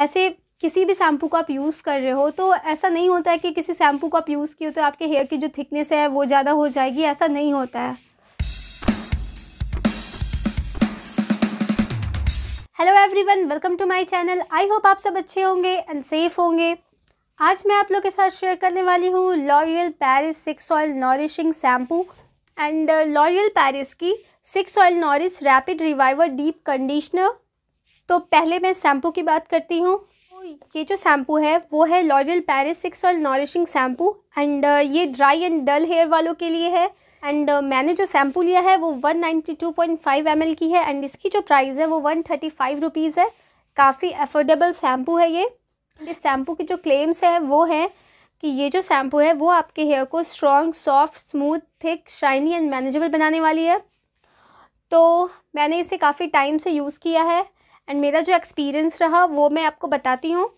ऐसे किसी भी शैम्पू को आप यूज़ कर रहे हो तो ऐसा नहीं होता है कि किसी शैम्पू को आप यूज़ किए तो आपके हेयर की जो थिकनेस है वो ज़्यादा हो जाएगी ऐसा नहीं होता है hello everyone welcome to my channel I hope आप सब अच्छे होंगे एंड सेफ होंगे आज मैं आप लोग के साथ शेयर करने वाली हूँ L'Oreal Paris six oil nourishing shampoo and L'Oreal Paris की six oil nourish rapid reviver deep conditioner तो पहले मैं शैम्पू की बात करती हूँ ये जो शैम्पू है वो है L'Oreal Paris six all nourishing shampoo and ये ड्राई एंड डल हेयर वालों के लिए है एंड uh, मैंने जो शैम्पू लिया है वो 192.5 ml की है एंड इसकी जो प्राइस है वो वन थर्टी है काफ़ी अफोर्डेबल शैम्पू है ये इस शैम्पू की जो क्लेम्स है वो हैं कि ये जो शैम्पू है वो आपके हेयर को strong soft smooth thick shiny and manageable बनाने वाली है तो मैंने इसे काफ़ी टाइम से यूज़ किया है एंड मेरा जो एक्सपीरियंस रहा वो मैं आपको बताती हूँ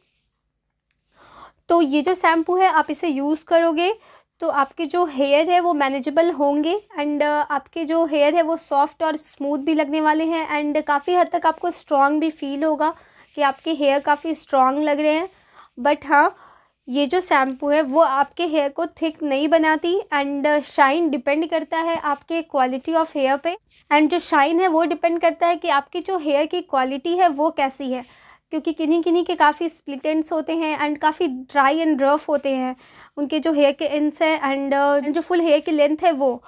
तो ये जो शैम्पू है आप इसे यूज़ करोगे तो आपके जो हेयर है वो मैनेजेबल होंगे एंड uh, आपके जो हेयर है वो सॉफ्ट और स्मूथ भी लगने वाले हैं एंड काफ़ी हद तक आपको स्ट्रॉन्ग भी फील होगा कि आपके हेयर काफ़ी स्ट्रॉन्ग लग रहे हैं बट हाँ ये जो शैम्पू है वो आपके हेयर को थिक नहीं बनाती एंड शाइन डिपेंड करता है आपके क्वालिटी ऑफ हेयर पे एंड जो शाइन है वो डिपेंड करता है कि आपकी जो हेयर की क्वालिटी है वो कैसी है क्योंकि किन्हीं किन्हीं के काफ़ी स्प्लिट एंड्स होते हैं एंड काफ़ी ड्राई एंड रफ होते हैं उनके जो हेयर के एंड्स हैं एंड uh, जो फुल हेयर की लेंथ है वो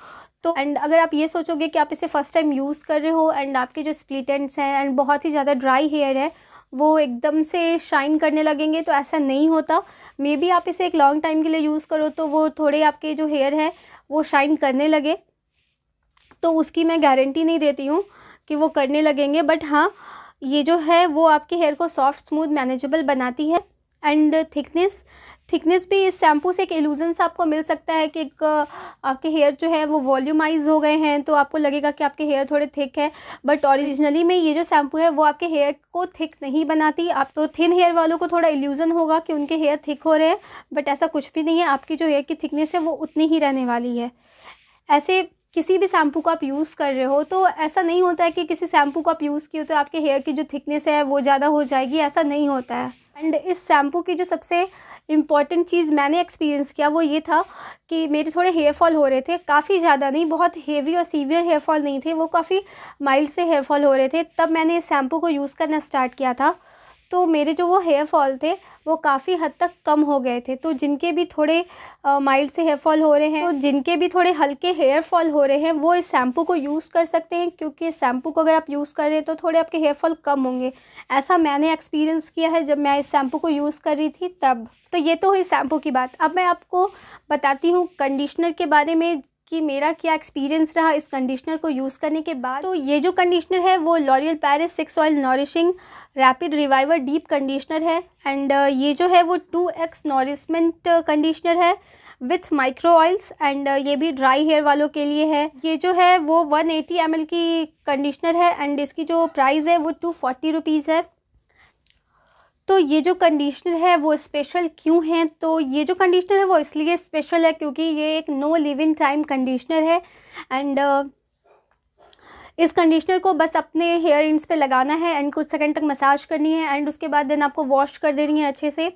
तो एंड अगर आप ये सोचोगे कि आप इसे फ़र्स्ट टाइम यूज़ कर रहे हो एंड आपके जो स्प्लिट एंड्स हैं एंड बहुत ही ज़्यादा ड्राई हेयर है वो एकदम से शाइन करने लगेंगे तो ऐसा नहीं होता मे बी आप इसे एक लॉन्ग टाइम के लिए यूज़ करो तो वो थोड़े आपके जो हेयर हैं वो शाइन करने लगे तो उसकी मैं गारंटी नहीं देती हूँ कि वो करने लगेंगे बट हाँ ये जो है वो आपके हेयर को सॉफ्ट स्मूथ मैनेजेबल बनाती है एंड थिकनेस थिकनेस भी इस शैम्पू से एक एलूजन सा आपको मिल सकता है कि एक आपके हेयर जो है वो वॉल्यूमाइज हो गए हैं तो आपको लगेगा कि आपके हेयर थोड़े थिक हैं बट ओरिजिनली में ये जो शैम्पू है वो आपके हेयर को थिक नहीं बनाती आप तो थिन हेयर वालों को थोड़ा एल्यूज़न होगा कि उनके हेयर थिक हो रहे हैं बट ऐसा कुछ भी नहीं है आपकी जो हेयर की थिकनेस है वो उतनी ही रहने वाली है ऐसे किसी भी शैम्पू को आप यूज़ कर रहे हो तो ऐसा नहीं होता है कि किसी शैम्पू को आप यूज़ किए तो आपके हेयर की जो थिकनेस है वो ज़्यादा हो जाएगी ऐसा नहीं होता है एंड इस शैम्पू की जो सबसे इम्पॉर्टेंट चीज़ मैंने एक्सपीरियंस किया वो ये था कि मेरे थोड़े हेयर फॉल हो रहे थे काफ़ी ज़्यादा नहीं बहुत हेवी और सीवियर हेयर फॉल नहीं थे वो काफ़ी माइल्ड से हेयर फॉल हो रहे थे तब मैंने इस शैम्पू को यूज़ करना स्टार्ट किया था तो मेरे जो वो हेयर फॉल थे वो काफ़ी हद तक कम हो गए थे तो जिनके भी थोड़े माइल्ड से हेयर फॉल हो रहे हैं तो जिनके भी थोड़े हल्के हेयर फॉल हो रहे हैं वो इस शैम्पू को यूज़ कर सकते हैं क्योंकि इस शैम्पू को अगर आप यूज़ कर रहे हैं तो थोड़े आपके हेयर फॉल कम होंगे ऐसा मैंने एक्सपीरियंस किया है जब मैं इस शैम्पू को यूज़ कर रही थी तब तो ये तो हुई शैम्पू की बात अब मैं आपको बताती हूँ कंडीशनर के बारे में कि मेरा क्या एक्सपीरियंस रहा इस कंडीशनर को यूज़ करने के बाद तो ये जो कंडीशनर है वो L'Oreal Paris six oil nourishing rapid reviver deep conditioner है एंड uh, ये जो है वो टू एक्स नॉरिशमेंट कंडीशनर है विथ माइक्रो ऑयल्स एंड ये भी ड्राई हेयर वालों के लिए है ये जो है वो 180 एम की कंडीशनर है एंड इसकी जो प्राइस है वो टू फोर्टी रुपीज़ है तो ये जो कंडीशनर है वो स्पेशल क्यों है तो ये जो कंडीशनर है वो इसलिए स्पेशल है क्योंकि ये एक no leave in time conditioner है एंड uh, इस कंडीशनर को बस अपने हेयर इंड्स पे लगाना है एंड कुछ सेकंड तक मसाज करनी है एंड उसके बाद देन आपको वॉश कर देनी है अच्छे से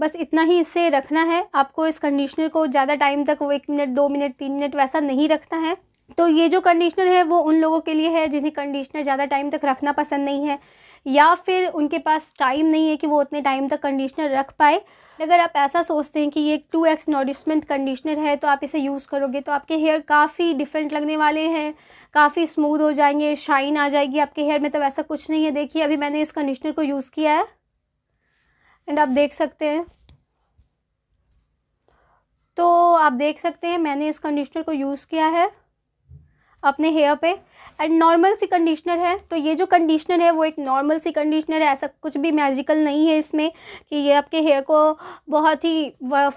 बस इतना ही इससे रखना है आपको इस कंडीशनर को ज़्यादा टाइम तक वो एक मिनट दो मिनट तीन मिनट वैसा नहीं रखना है तो ये जो कंडीशनर है वो उन लोगों के लिए है जिन्हें कंडीशनर ज़्यादा टाइम तक रखना पसंद नहीं है या फिर उनके पास टाइम नहीं है कि वो उतने टाइम तक कंडीशनर रख पाए अगर आप ऐसा सोचते हैं कि ये टू एक्स नॉरिशमेंट कंडीशनर है तो आप इसे यूज़ करोगे तो आपके हेयर काफ़ी डिफरेंट लगने वाले हैं काफ़ी स्मूथ हो जाएंगे शाइन आ जाएगी आपके हेयर में तब ऐसा कुछ नहीं है देखिए अभी मैंने इस कंडीशनर को यूज़ किया है एंड आप देख सकते हैं तो आप देख सकते हैं मैंने इस कंडीशनर को यूज़ किया है अपने हेयर पे एंड नॉर्मल सी कंडीशनर है तो ये जो कंडीशनर है वो एक नॉर्मल सी कंडीशनर है ऐसा कुछ भी मैजिकल नहीं है इसमें कि ये आपके हेयर को बहुत ही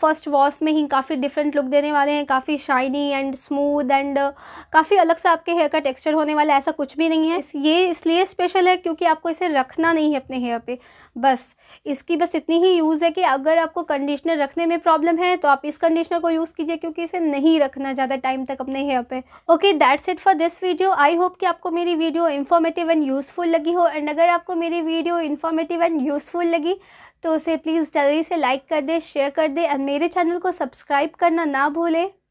फर्स्ट वॉश में ही काफ़ी डिफरेंट लुक देने वाले हैं काफ़ी शाइनी एंड स्मूद एंड काफ़ी अलग सा आपके हेयर का टेक्स्चर होने वाला है ऐसा कुछ भी नहीं है ये इसलिए स्पेशल है क्योंकि आपको इसे रखना नहीं है अपने हेयर पर बस इसकी बस इतनी ही यूज़ है कि अगर आपको कंडीशनर रखने में प्रॉब्लम है तो आप इस कंडीशनर को यूज़ कीजिए क्योंकि इसे नहीं रखना ज़्यादा टाइम तक अपने हेयर पर okay that's it for this video I I hope कि आपको मेरी वीडियो इन्फॉर्मेटिव एंड यूज़फुल लगी हो एंड अगर आपको मेरी वीडियो इन्फॉर्मेटिव एंड यूज़फुल लगी तो उसे प्लीज़ जल्दी से लाइक कर दे शेयर कर दे एंड मेरे चैनल को सब्सक्राइब करना ना भूलें